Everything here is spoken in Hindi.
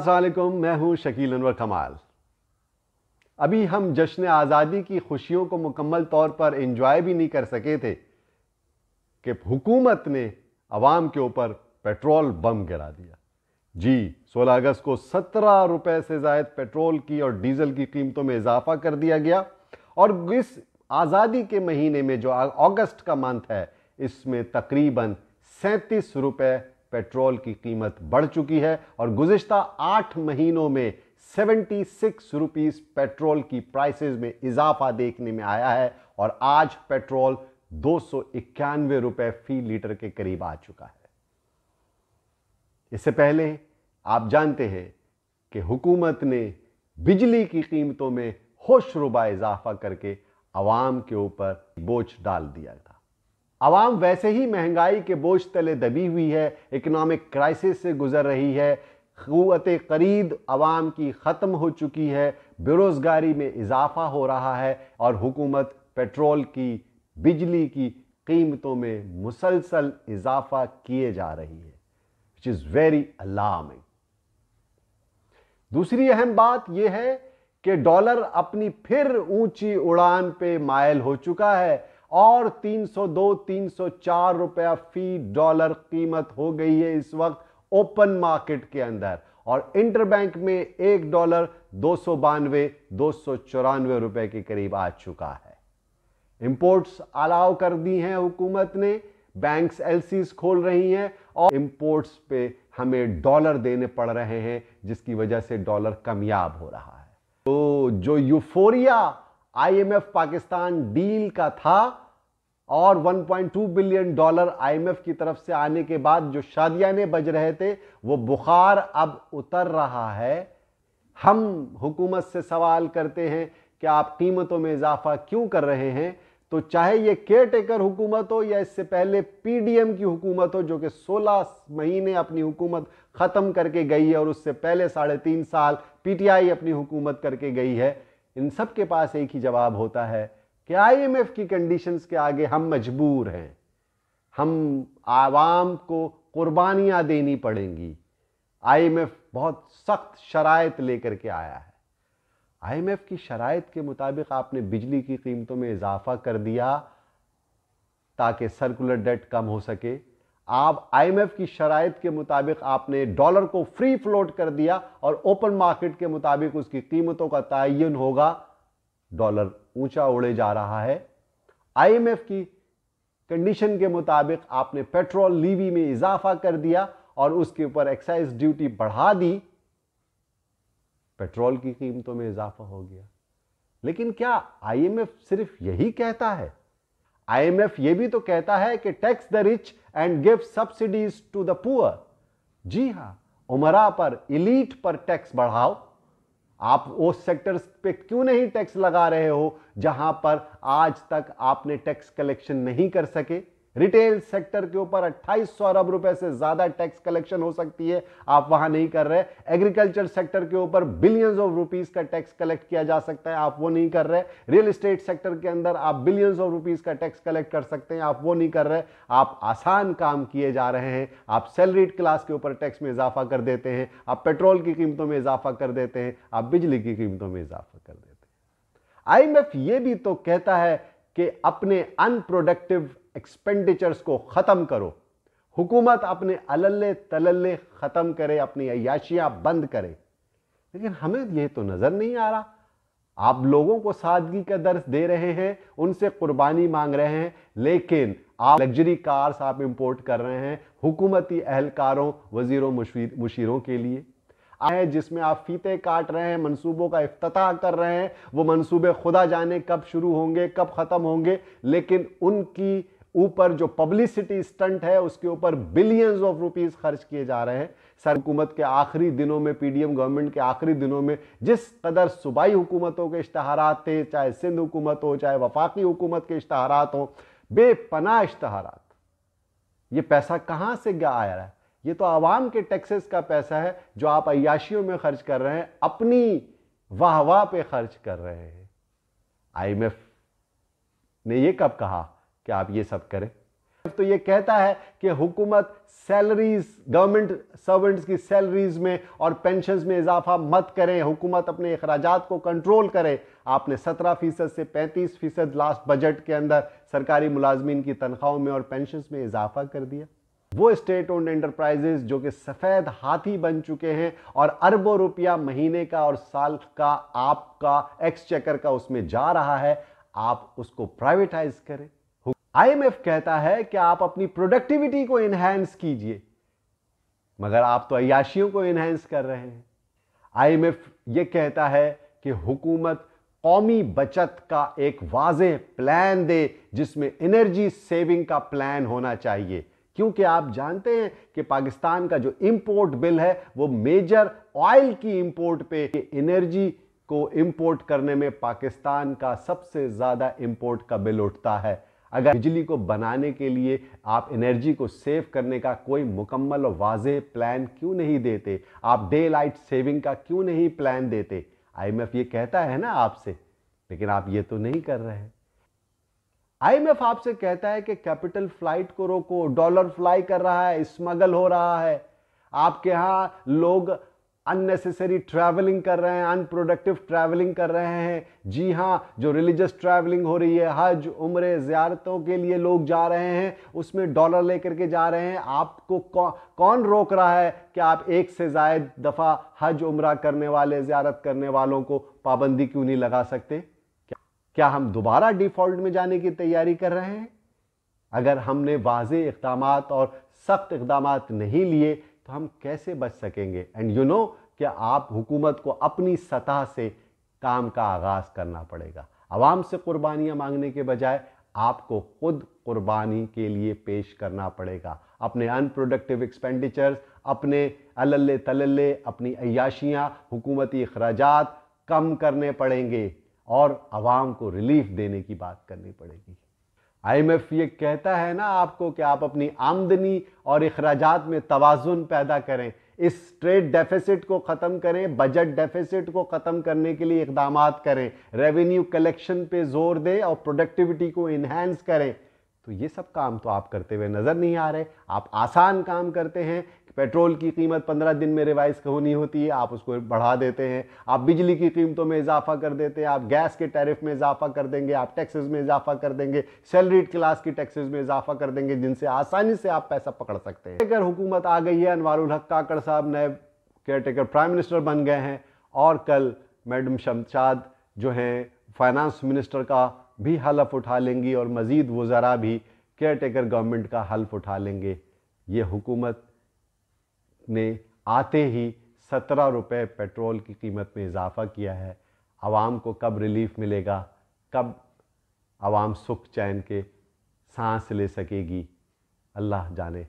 असलम मैं हूं शकील अनवर कमाल अभी हम जश्न आज़ादी की खुशियों को मुकम्मल तौर पर इंजॉय भी नहीं कर सके थे कि हुकूमत ने आवाम के ऊपर पेट्रोल बम गिरा दिया जी 16 अगस्त को सत्रह रुपए से जायद पेट्रोल की और डीजल की कीमतों में इजाफा कर दिया गया और इस आज़ादी के महीने में जो अगस्त का मंथ है इसमें तकरीबन सैंतीस रुपये पेट्रोल की कीमत बढ़ चुकी है और गुजशत आठ महीनों में सेवेंटी सिक्स रुपीज़ पेट्रोल की प्राइसेस में इजाफा देखने में आया है और आज पेट्रोल दो सौ इक्यानवे फी लीटर के करीब आ चुका है इससे पहले आप जानते हैं कि हुकूमत ने बिजली की कीमतों में होशरुबा इजाफा करके आवाम के ऊपर बोझ डाल दिया था आवाम वैसे ही महंगाई के बोझ तले दबी हुई है इकनॉमिक क्राइसिस से गुजर रही है क़वत करीद आवाम की ख़त्म हो चुकी है बेरोज़गारी में इजाफा हो रहा है और हुकूमत पेट्रोल की बिजली की कीमतों में मुसलसल इजाफा किए जा रही है विच इज़ वेरी अलार्मिंग दूसरी अहम बात यह है कि डॉलर अपनी फिर ऊंची उड़ान पे मायल हो चुका है और 302 304 रुपया फी डॉलर कीमत हो गई है इस वक्त ओपन मार्केट के अंदर और इंटरबैंक में एक डॉलर दो सौ बानवे दो सौ चौरानवे रुपए के करीब आ चुका है इंपोर्ट्स अलाउ कर दी हैं हुकूमत ने बैंक्स एलसीज खोल रही हैं और इंपोर्ट्स पे हमें डॉलर देने पड़ रहे हैं जिसकी वजह से डॉलर कमयाब हो रहा है तो जो यूफोरिया आईएमएफ पाकिस्तान डील का था और 1.2 बिलियन डॉलर आईएमएफ की तरफ से आने के बाद जो शादियाने बज रहे थे वो बुखार अब उतर रहा है हम हुकूमत से सवाल करते हैं कि आप कीमतों में इजाफा क्यों कर रहे हैं तो चाहे ये केयर टेकर हुकूमत हो या इससे पहले पीडीएम की हुकूमत हो जो कि 16 महीने अपनी हुकूमत ख़त्म करके गई है और उससे पहले साढ़े तीन साल पीटीआई अपनी हुकूमत करके गई है इन सब के पास एक ही जवाब होता है कि आईएमएफ की कंडीशंस के आगे हम मजबूर हैं हम आवाम को कुर्बानियां देनी पड़ेंगी आईएमएफ बहुत सख्त शरात लेकर के आया है आईएमएफ की शरात के मुताबिक आपने बिजली की कीमतों में इजाफा कर दिया ताकि सर्कुलर डेट कम हो सके आप आईएमएफ की शरात के मुताबिक आपने डॉलर को फ्री फ्लोट कर दिया और ओपन मार्केट के मुताबिक उसकी कीमतों का तयन होगा डॉलर ऊंचा उड़े जा रहा है आईएमएफ की कंडीशन के मुताबिक आपने पेट्रोल लीवी में इजाफा कर दिया और उसके ऊपर एक्साइज ड्यूटी बढ़ा दी पेट्रोल की कीमतों में इजाफा हो गया लेकिन क्या आईएमएफ सिर्फ यही कहता है आईएमएफ यह भी तो कहता है कि tax the rich and give subsidies to the poor जी हां उमरा पर इलीट पर टैक्स बढ़ाओ आप उस सेक्टर्स पे क्यों नहीं टैक्स लगा रहे हो जहां पर आज तक आपने टैक्स कलेक्शन नहीं कर सके रिटेल सेक्टर के ऊपर 2800 अरब रुपए से ज्यादा टैक्स कलेक्शन हो सकती है आप वहां नहीं कर रहे एग्रीकल्चर सेक्टर के ऊपर बिलियंस ऑफ रुपीस का टैक्स कलेक्ट किया जा सकता है आप वो नहीं कर रहे रियल इस्टेट सेक्टर के अंदर आप बिलियंस ऑफ रुपीस का टैक्स कलेक्ट कर सकते हैं आप वो नहीं कर रहे आप आसान काम किए जा रहे हैं आप सैलरीड क्लास के ऊपर टैक्स में इजाफा कर देते हैं आप पेट्रोल की कीमतों में इजाफा कर देते हैं आप बिजली की कीमतों में इजाफा कर देते हैं आईएमएफ ये भी तो कहता है कि अपने अनप्रोडक्टिव एक्सपेंडिचर्स को ख़त्म करो हुकूमत अपने अलल्ले तलल्ले ख़त्म करे अपनी अयाशियाँ बंद करे लेकिन हमें ये तो नज़र नहीं आ रहा आप लोगों को सादगी का दर्ज दे रहे हैं उनसे कुर्बानी मांग रहे हैं लेकिन आप लग्जरी कार्स आप इंपोर्ट कर रहे हैं हुकूमती अहलकारों वजीरों मुशीरों के लिए आए जिसमें आप फीते काट रहे हैं मंसूबों का अफ्ताह कर रहे हैं वो मंसूबे खुदा जाने कब शुरू होंगे कब ख़त्म होंगे लेकिन उनकी ऊपर जो पब्लिसिटी स्टंट है उसके ऊपर बिलियंस ऑफ रुपीस खर्च किए जा रहे हैं सर हुकूमत के आखिरी दिनों में पीडीएम गवर्नमेंट के आखिरी दिनों में जिस कदर सूबाई हुकूमतों के इश्तहारात थे चाहे सिंध हुकूमत हो चाहे वफाकी हुकूमत के इश्तहारात हो बेपना इश्तहारात ये पैसा कहां से गया आया रहा है ये तो आवाम के टैक्सेस का पैसा है जो आप अयाशियों में खर्च कर रहे हैं अपनी वाह वाह पे खर्च कर रहे हैं आईएमएफ ने ये कब कहा कि आप ये सब करें तो ये कहता है कि हुकूमत सैलरीज गवर्नमेंट सर्वेंट्स की सैलरीज में और पेंशन में इजाफा मत करें हुकूमत अपने अखराज को कंट्रोल करें आपने 17 फीसद से 35 फीसद लास्ट बजट के अंदर सरकारी मुलाजमीन की तनख्वाहों में और पेंशन में इजाफा कर दिया वो स्टेट ओन्ड एंटरप्राइजेस जो कि सफेद हाथी बन चुके हैं और अरबों रुपया महीने का और साल का आपका एक्सचेकर का उसमें जा रहा है आप उसको प्राइवेटाइज करें आईएमएफ कहता है कि आप अपनी प्रोडक्टिविटी को एनहेंस कीजिए मगर आप तो अयाशियों को एनहेंस कर रहे हैं आईएमएफ ये कहता है कि हुकूमत कौमी बचत का एक वाज प्लान दे जिसमें एनर्जी सेविंग का प्लान होना चाहिए क्योंकि आप जानते हैं कि पाकिस्तान का जो इंपोर्ट बिल है वो मेजर ऑयल की इंपोर्ट पे एनर्जी को इंपोर्ट करने में पाकिस्तान का सबसे ज़्यादा इंपोर्ट का बिल उठता है अगर बिजली को बनाने के लिए आप एनर्जी को सेव करने का कोई मुकम्मल और वाज प्लान क्यों नहीं देते आप डे लाइट सेविंग का क्यों नहीं प्लान देते आईएमएफ ये कहता है ना आपसे लेकिन आप ये तो नहीं कर रहे आईएमएफ आपसे कहता है कि कैपिटल फ्लाइट को रोको डॉलर फ्लाई कर रहा है स्मगल हो रहा है आपके यहाँ लोग अननेसेसरी ट्रैवलिंग कर रहे हैं अनप्रोडक्टिव ट्रैवलिंग कर रहे हैं जी हाँ जो रिलीजियस ट्रैवलिंग हो रही है हज उम्र ज्यारतों के लिए लोग जा रहे हैं उसमें डॉलर लेकर के जा रहे हैं आपको कौ, कौन रोक रहा है कि आप एक से जायद दफ़ा हज उम्र करने वाले ज्यारत करने वालों को पाबंदी क्यों नहीं लगा सकते क्या हम दोबारा डिफॉल्ट में जाने की तैयारी कर रहे हैं अगर हमने वाज इकदाम और सख्त इकदाम नहीं लिए तो हम कैसे बच सकेंगे एंड यू नो कि आप हुकूमत को अपनी सतह से काम का आगाज़ करना पड़ेगा आवाम से कुर्बानियाँ मांगने के बजाय आपको खुद कुर्बानी के लिए पेश करना पड़ेगा अपने अनप्रोडक्टिव एक्सपेंडिचर्स अपने अलल्ले तलल्ले अपनी अयाशियाँ हुकूमती अखराज कम करने पड़ेंगे और आवाम को रिलीफ देने की बात करनी पड़ेगी आईएमएफ ये कहता है ना आपको कि आप अपनी आमदनी और अखराजात में तोज़ुन पैदा करें इस ट्रेड डेफिसिट को ख़त्म करें बजट डेफिसिट को ख़त्म करने के लिए इकदाम करें रेवेन्यू कलेक्शन पे जोर दें और प्रोडक्टिविटी को इन्हेंस करें तो ये सब काम तो आप करते हुए नज़र नहीं आ रहे आप आसान काम करते हैं पेट्रोल की कीमत पंद्रह दिन में रिवाइज होनी होती है आप उसको बढ़ा देते हैं आप बिजली की कीमतों में इजाफा कर देते हैं आप गैस के टैरिफ में इजाफा कर देंगे आप टैक्सेस में इजाफा कर देंगे सैलरीड क्लास की टैक्सेस में इजाफा कर देंगे जिनसे आसानी से आप पैसा पकड़ सकते हैं अगर हुकूमत आ गई है अनवारुल हक काकड़ साहब नए केयरटेकर प्राइम मिनिस्टर बन गए हैं और कल मैडम शमशाद जो हैं फाइनेंस मिनिस्टर का भी हलफ उठा लेंगी और मज़ीद वज़रा भी केयर टेकर गवर्नमेंट का हल्फ उठा लेंगे ये हुकूमत ने आते ही सत्रह रुपये पेट्रोल की कीमत में इजाफा किया है आवाम को कब रिलीफ मिलेगा कब आवाम सुख चैन के सांस ले सकेगी अल्लाह जाने